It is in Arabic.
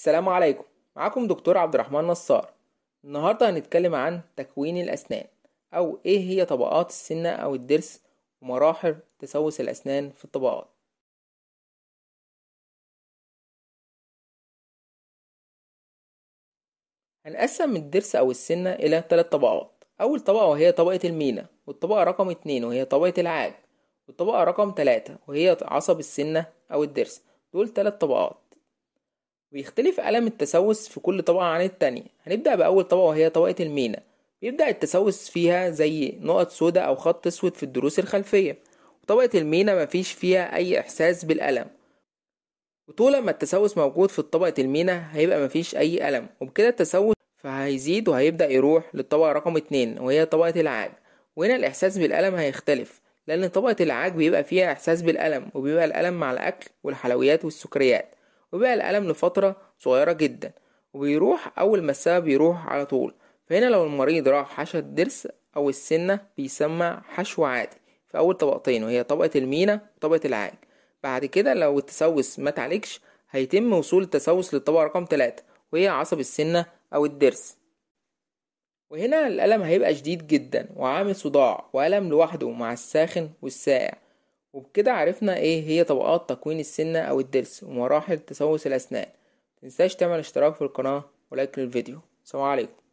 السلام عليكم معاكم دكتور عبد الرحمن نصار النهاردة هنتكلم عن تكوين الأسنان أو إيه هي طبقات السنة أو الضرس ومراحل تسوس الأسنان في الطبقات هنقسم الضرس أو السنة إلى ثلاث طبقات أول طبقة وهي طبقة المينا والطبقة رقم اتنين وهي طبقة العاج والطبقة رقم تلاتة وهي عصب السنة أو الضرس دول تلات طبقات بيختلف ألم التسوس في كل طبقة عن التانية هنبدأ بأول طبقة وهي طبقة المينا بيبدأ التسوس فيها زي نقط سوداء أو خط أسود في الضروس الخلفية وطبقة المينا مفيش فيها أي إحساس بالألم وطول ما التسوس موجود في طبقة المينا هيبقى مفيش أي ألم وبكده التسوس فهيزيد وهيبدأ يروح للطبقة رقم اتنين وهي طبقة العاج وهنا الإحساس بالألم هيختلف لأن طبقة العاج بيبقى فيها إحساس بالألم وبيبقى الألم مع الأكل والحلويات والسكريات وبقى الألم لفترة صغيرة جدا وبيروح أول ما السبب يروح على طول فهنا لو المريض راح حشى الضرس أو السنة بيسمى حشو عادي في أول طبقتين وهي طبقة المينا وطبقة العاج بعد كده لو التسوس ما تعالجش هيتم وصول التسوس للطبقة رقم تلاتة وهي عصب السنة أو الضرس وهنا الألم هيبقى شديد جدا وعامل صداع وألم لوحده مع الساخن والسائع وبكده عرفنا ايه هي طبقات تكوين السنة او الضرس ومراحل تسوس الاسنان متنساش تعمل اشتراك في القناة ولايك للفيديو سلام عليكم